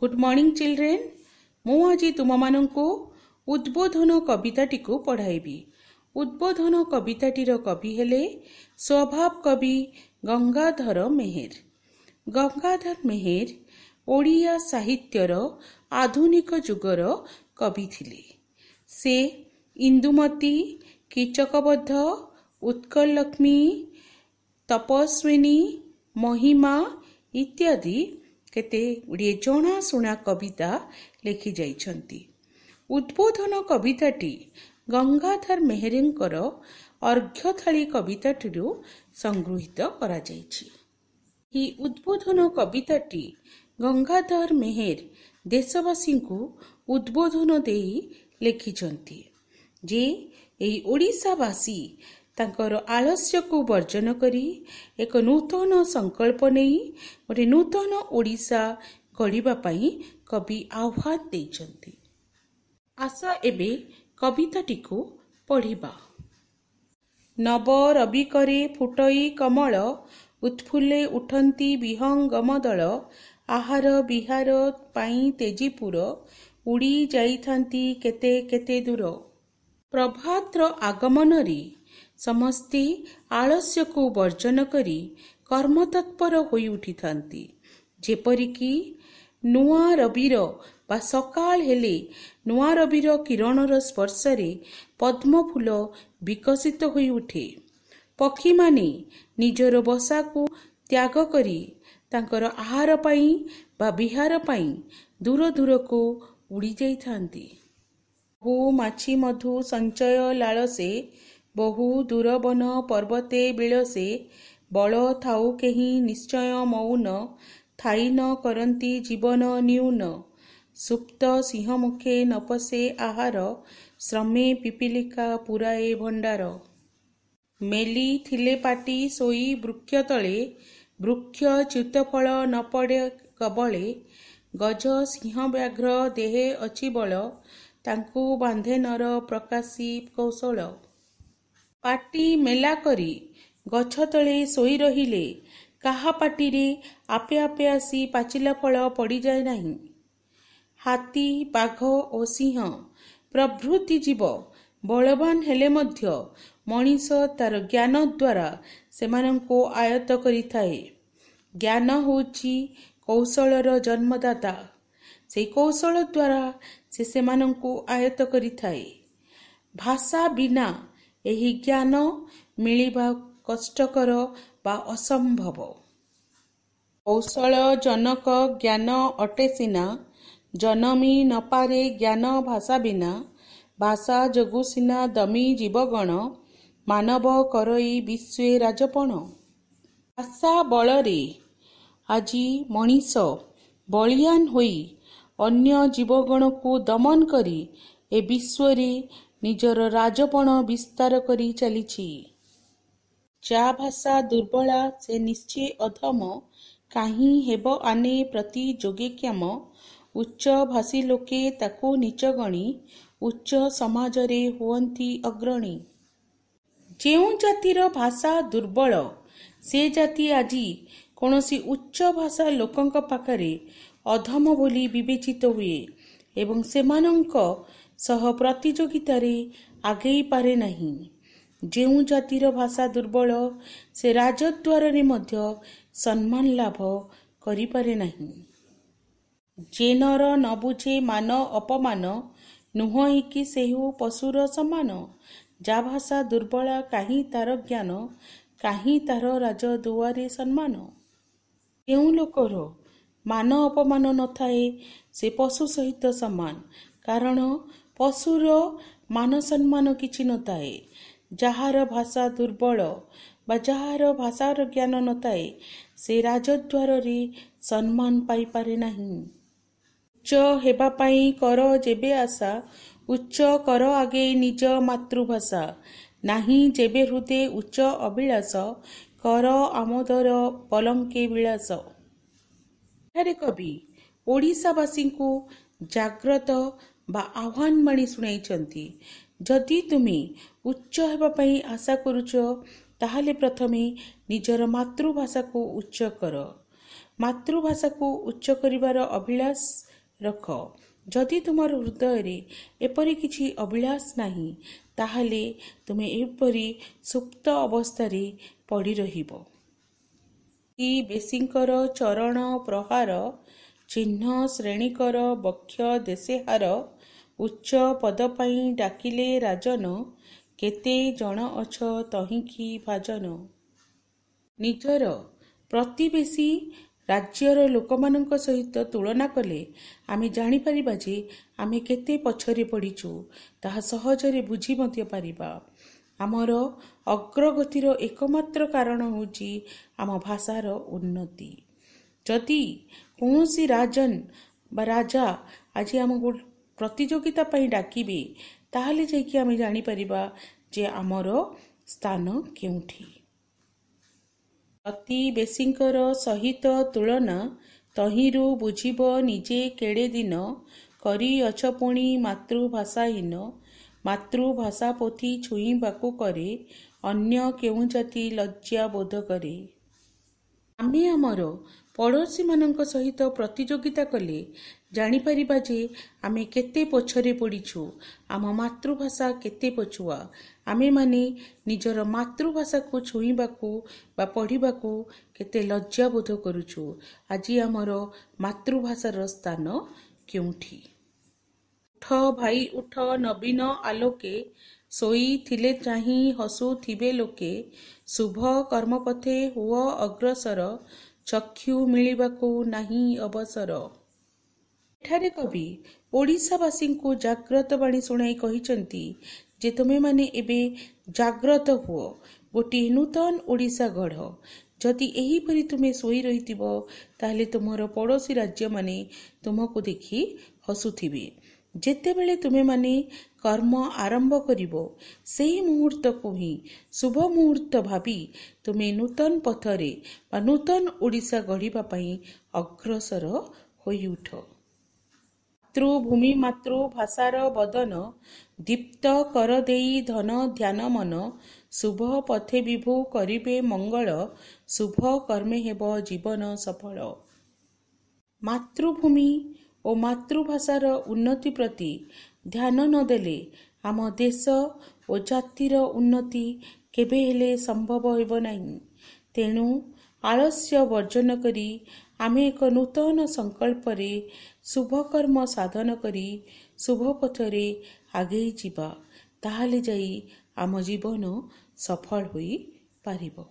good morning children ମୁଁ ଆଜି ତୁମମାନଙ୍କୁ ଉଦ୍ବୋଧନ କବିତାଟିକୁ ପଢ଼ାଇବି ଉଦ୍ବୋଧନ କବିତାଟିର କବି ହେଲେ ସ୍ୱଭାବ କବି ଗଙ୍ଗାଧର ମେହେର ଗଙ୍ଗାଧର ମେହେର ଓଡ଼ିଆ ସାହିତ୍ୟର ଆଧୁନିକ ଯୁଗର କବି ଥିଲେ ସେ ଇନ୍ଦୁମତୀ କୀଚକବଦ୍ଧ ଉତ୍କଳଲକ୍ଷ୍ମୀ ତପସ୍ୱିନୀ ମହିମା ଇତ୍ୟାଦି କେତେ ଗୁଡ଼ିଏ ଜଣାଶୁଣା କବିତା ଲେଖିଯାଇଛନ୍ତି ଉଦ୍ବୋଧନ କବିତାଟି ଗଙ୍ଗାଧର ମେହେରଙ୍କର ଅର୍ଘ୍ୟଥାଳି କବିତାଟିରୁ ସଂଗୃହୀତ କରାଯାଇଛି ଏହି ଉଦ୍ବୋଧନ କବିତାଟି ଗଙ୍ଗାଧର ମେହେର ଦେଶବାସୀଙ୍କୁ ଉଦ୍ବୋଧନ ଦେଇ ଲେଖିଛନ୍ତି ଯେ ଏହି ଓଡ଼ିଶାବାସୀ ତାଙ୍କର ଆଳସ୍ୟକୁ ବର୍ଜନ କରି ଏକ ନୂତନ ସଂକଳ୍ପ ନେଇ ଗୋଟିଏ ନୂତନ ଓଡ଼ିଶା ଗଢ଼ିବା ପାଇଁ କବି ଆହ୍ୱାନ ଦେଇଛନ୍ତି ଆସ ଏବେ କବିତାଟିକୁ ପଢ଼ିବା ନବ ରବି କରେ ଫୁଟଇ କମଳ ଉତ୍ଫୁଲ୍ଲେ ଉଠନ୍ତି ବିହଙ୍ଗମ ଦଳ ଆହାର ବିହାର ପାଇଁ ତେଜିପୁର ଉଡ଼ି ଯାଇଥାନ୍ତି କେତେ କେତେ ଦୂର ପ୍ରଭାତର ଆଗମନରେ ସମସ୍ତେ ଆଳସ୍ୟକୁ ବର୍ଜନ କରି କର୍ମତତ୍ପର ହୋଇ ଉଠିଥାନ୍ତି ଯେପରିକି ନୂଆ ରବିର ବା ସକାଳ ହେଲେ ନୂଆ ରବିର କିରଣର ସ୍ପର୍ଶରେ ପଦ୍ମଫୁଲ ବିକଶିତ ହୋଇଉଠେ ପକ୍ଷୀମାନେ ନିଜର ବସାକୁ ତ୍ୟାଗ କରି ତାଙ୍କର ଆହାର ପାଇଁ ବା ବିହାର ପାଇଁ ଦୂର ଦୂରକୁ ଉଡ଼ିଯାଇଥାନ୍ତି ଭୂ ମାଛି ମଧୁ ସଞ୍ଚୟ ଲାଳସେ ବହୁ ଦୂରବନ ପର୍ବତେ ବିଳସେ ବଳ ଥାଉ କେହି ନିଶ୍ଚୟ ମୌନ ଥାଇ ନ କରନ୍ତି ଜୀବନ ନ୍ୟୁନ ସୁପ୍ତ ସିଂହମୁଖେ ପଶେ ଆହାର ଶ୍ରମେ ପିପିଲିକା ପୁରାଏ ଭଣ୍ଡାର ମେଲି ଥିଲେ ପାଟି ଶୋଇ ବୃକ୍ଷ ତଳେ ବୃକ୍ଷ ଚ୍ୟୁତଫଳ ନ ପଡ଼େ କବଳେ ଗଜ ସିଂହ ବ୍ୟାଘ୍ର ଦେହେ ଅଛି ବଳ ତାଙ୍କୁ ବାନ୍ଧେ ନର ପ୍ରକାଶୀ କୌଶଳ ପାଟି ମେଲା କରି ଗଛ ତଳେ ଶୋଇ ରହିଲେ କାହା ପାଟିରେ ଆପେ ଆପେ ଆସି ପାଚିଲା ଫଳ ପଡ଼ିଯାଏ ନାହିଁ ହାତୀ ବାଘ ଓ ସିଂହ ପ୍ରଭୃତି ଜୀବ ବଳବାନ ହେଲେ ମଧ୍ୟ ମଣିଷ ତାର ଜ୍ଞାନ ଦ୍ୱାରା ସେମାନଙ୍କୁ ଆୟତ୍ତ କରିଥାଏ ଜ୍ଞାନ ହେଉଛି କୌଶଳର ଜନ୍ମଦାତା ସେହି କୌଶଳ ଦ୍ୱାରା ସେ ସେମାନଙ୍କୁ ଆୟତ୍ତ କରିଥାଏ ଭାଷା ବିନା ଏହି ଜ୍ଞାନ ମିଳିବା କଷ୍ଟକର ବା ଅସମ୍ଭବ କୌଶଳ ଜନକ ଜ୍ଞାନ ଅଟେ ସିନା ଜନମି ନପାରେ ଜ୍ଞାନ ଭାଷା ବିନା ଭାଷା ଯୋଗୁ ସିନା ଦମି ଜୀବଗଣ ମାନବ କରଇ ବିଶ୍ୱେ ରାଜପଣ ଭାଷା ବଳରେ ଆଜି ମଣିଷ ବଳିଆନ ହୋଇ ଅନ୍ୟ ଜୀବଗଣକୁ ଦମନ କରି ଏ ବିଶ୍ୱରେ ନିଜର ରାଜପଣ ବିସ୍ତାର କରି ଚାଲିଛି ଯା ଭାଷା ଦୁର୍ବଳା ସେ ନିଶ୍ଚୟ ଅଧମ କାହିଁ ହେବ ଆନେ ପ୍ରତି ଯୋଗେକ୍ଷମ ଉଚ୍ଚ ଭାଷୀ ଲୋକେ ତାକୁ ନିଚ ଗଣି ଉଚ୍ଚ ସମାଜରେ ହୁଅନ୍ତି ଅଗ୍ରଣୀ ଯେଉଁ ଜାତିର ଭାଷା ଦୁର୍ବଳ ସେ ଜାତି ଆଜି କୌଣସି ଉଚ୍ଚ ଭାଷା ଲୋକଙ୍କ ପାଖରେ ଅଧମ ବୋଲି ବିବେଚିତ ହୁଏ ଏବଂ ସେମାନଙ୍କ ସହ ପ୍ରତିଯୋଗିତାରେ ଆଗେଇ ପାରେ ନାହିଁ ଯେଉଁ ଜାତିର ଭାଷା ଦୁର୍ବଳ ସେ ରାଜଦ୍ୱାରରେ ମଧ୍ୟ ସମ୍ମାନ ଲାଭ କରିପାରେ ନାହିଁ ଜେନର ନ ବୁଝେ ମାନ ଅପମାନ ନୁହଁ କି ସେହି ପଶୁର ସମାନ ଯା ଭାଷା ଦୁର୍ବଳ କାହିଁ ତାର ଜ୍ଞାନ କାହିଁ ତାର ରାଜଦୁଆରେ ସମ୍ମାନ କେଉଁ ଲୋକର ମାନ ଅପମାନ ନଥାଏ ସେ ପଶୁ ସହିତ ସମାନ କାରଣ ପଶୁର ମାନସମ୍ମାନ କିଛି ନଥାଏ ଯାହାର ଭାଷା ଦୁର୍ବଳ ବା ଯାହାର ଭାଷାର ଜ୍ଞାନ ନଥାଏ ସେ ରାଜଦ୍ୱାରରେ ସମ୍ମାନ ପାଇପାରେ ନାହିଁ ଉଚ୍ଚ ହେବା ପାଇଁ କର ଯେବେ ଆଶା ଉଚ୍ଚ କର ଆଗେ ନିଜ ମାତୃଭାଷା ନାହିଁ ଯେବେ ହୃଦେ ଉଚ୍ଚ ଅଭିଳାଷ କର ଆମୋଦର ପଲଙ୍କେ ବିଳାସ ଏଠାରେ କବି ଓଡ଼ିଶାବାସୀଙ୍କୁ ଜାଗ୍ରତ ବା ଆହ୍ୱାନବାଣୀ ଶୁଣାଇଛନ୍ତି ଯଦି ତୁମେ ଉଚ୍ଚ ହେବା ପାଇଁ ଆଶା କରୁଛ ତାହେଲେ ପ୍ରଥମେ ନିଜର ମାତୃଭାଷାକୁ ଉଚ୍ଚ କର ମାତୃଭାଷାକୁ ଉଚ୍ଚ କରିବାର ଅଭିଳାଷ ରଖ ଯଦି ତୁମର ହୃଦୟରେ ଏପରି କିଛି ଅଭିଳାଷ ନାହିଁ ତାହେଲେ ତୁମେ ଏପରି ସୁପ୍ତ ଅବସ୍ଥାରେ ପଡ଼ି ରହିବ ଏ ବେଶୀଙ୍କର ଚରଣ ପ୍ରହାର ଚିହ୍ନ ଶ୍ରେଣୀକର ବକ୍ଷ ଦେଶେହାର ଉଚ୍ଚ ପଦ ପାଇଁ ଡାକିଲେ ରାଜନ କେତେ ଜଣ ଅଛ ତହିଁକି ଭାଜନ ନିଜର ପ୍ରତିବେଶୀ ରାଜ୍ୟର ଲୋକମାନଙ୍କ ସହିତ ତୁଳନା କଲେ ଆମେ ଜାଣିପାରିବା ଯେ ଆମେ କେତେ ପଛରେ ପଡ଼ିଛୁ ତାହା ସହଜରେ ବୁଝି ମଧ୍ୟ ପାରିବା ଆମର ଅଗ୍ରଗତିର ଏକମାତ୍ର କାରଣ ହେଉଛି ଆମ ଭାଷାର ଉନ୍ନତି ଯଦି କୌଣସି ରାଜନ ବା ରାଜା ଆଜି ଆମକୁ ପ୍ରତିଯୋଗିତା ପାଇଁ ଡାକିବେ ତାହେଲେ ଯାଇକି ଆମେ ଜାଣିପାରିବା ଯେ ଆମର ସ୍ଥାନ କେଉଁଠି ବେଶୀଙ୍କର ସହିତ ତୁଳନା ତହିଁରୁ ବୁଝିବ ନିଜେ କେଡ଼େ ଦିନ କରି ଅଛ ପୁଣି ମାତୃଭାଷାହୀନ ମାତୃଭାଷା ପୋଥି ଛୁଇଁବାକୁ କରେ ଅନ୍ୟ କେଉଁ ଜାତି ଲଜ୍ଜା ବୋଧ କରେ ଆମେ ଆମର ପଡ଼ୋଶୀମାନଙ୍କ ସହିତ ପ୍ରତିଯୋଗିତା କଲେ ଜାଣିପାରିବା ଯେ ଆମେ କେତେ ପଛରେ ପଡ଼ିଛୁ ଆମ ମାତୃଭାଷା କେତେ ପଛୁଆ ଆମେମାନେ ନିଜର ମାତୃଭାଷାକୁ ଛୁଇଁବାକୁ ବା ପଢ଼ିବାକୁ କେତେ ଲଜ୍ଜାବୋଧ କରୁଛୁ ଆଜି ଆମର ମାତୃଭାଷାର ସ୍ଥାନ କେଉଁଠି ଉଠ ଭାଇ ଉଠ ନବୀନ ଆଲୋକେ ଶୋଇଥିଲେ ଚାହିଁ ହସୁଥିବେ ଲୋକେ ଶୁଭ କର୍ମପଥେ ହୁଅ ଅଗ୍ରସର ଚକ୍ଷୁ ମିଳିବାକୁ ନାହିଁ ଅବସର ଏଠାରେ କବି ଓଡ଼ିଶାବାସୀଙ୍କୁ ଜାଗ୍ରତ ବାଣୀ ଶୁଣାଇ କହିଛନ୍ତି ଯେ ତୁମେମାନେ ଏବେ ଜାଗ୍ରତ ହୁଅ ଗୋଟିଏ ନୂତନ ଓଡ଼ିଶା ଗଢ଼ ଯଦି ଏହିପରି ତୁମେ ଶୋଇ ରହିଥିବ ତାହେଲେ ତୁମର ପଡ଼ୋଶୀ ରାଜ୍ୟମାନେ ତୁମକୁ ଦେଖି ହସୁଥିବେ ଯେତେବେଳେ ତୁମେମାନେ କର୍ମ ଆରମ୍ଭ କରିବ ସେହି ମୁହୂର୍ତ୍ତକୁ ହିଁ ଶୁଭ ମୁହୂର୍ତ୍ତ ଭାବି ତୁମେ ନୂତନ ପଥରେ ବା ନୂତନ ଓଡ଼ିଶା ଗଢ଼ିବା ପାଇଁ ଅଗ୍ରସର ହୋଇଉଠ ମାତୃଭୂମି ମାତୃଭାଷାର ବଦନ ଦୀପ୍ତ କର ଦେଇ ଧନ ଧ୍ୟାନ ମନ ଶୁଭ ପଥେ ବିଭୁ କରିବେ ମଙ୍ଗଳ ଶୁଭ କର୍ମେ ହେବ ଜୀବନ ସଫଳ ମାତୃଭୂମି ଓ ମାତୃଭାଷାର ଉନ୍ନତି ପ୍ରତି ଧ୍ୟାନ ନ ଦେଲେ ଆମ ଦେଶ ଓ ଜାତିର ଉନ୍ନତି କେବେ ହେଲେ ସମ୍ଭବ ହେବ ନାହିଁ ତେଣୁ ଆଳସ୍ୟ ବର୍ଜନ କରି ଆମେ ଏକ ନୂତନ ସଂକଳ୍ପରେ ଶୁଭକର୍ମ ସାଧନ କରି ଶୁଭ ପଥରେ ଆଗେଇ ଯିବା ତାହେଲେ ଯାଇ ଆମ ଜୀବନ ସଫଳ ହୋଇପାରିବ